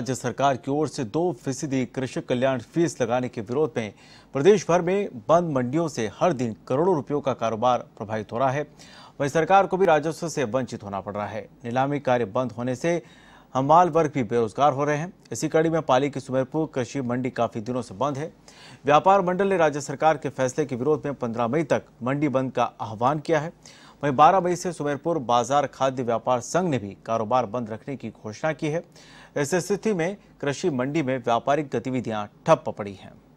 राज्य सरकार की ओर से दो फीसदी कृषक कल्याण फीस लगाने के विरोध में प्रदेश भर में बंद मंडियों से हर दिन करोड़ों रुपयों का कारोबार प्रभावित हो रहा है वही सरकार को भी राजस्व से वंचित होना पड़ रहा है नीलामी कार्य बंद होने से हमाल वर्ग भी बेरोजगार हो रहे हैं इसी कड़ी में पाली की सुमेरपुर कृषि मंडी काफी दिनों से बंद है व्यापार मंडल ने राज्य सरकार के फैसले के विरोध में पंद्रह मई तक मंडी बंद का आह्वान किया है वहीं बारह मई से सुमेरपुर बाजार खाद्य व्यापार संघ ने भी कारोबार बंद रखने की घोषणा की है इस स्थिति में कृषि मंडी में व्यापारिक गतिविधियां ठप पड़ी हैं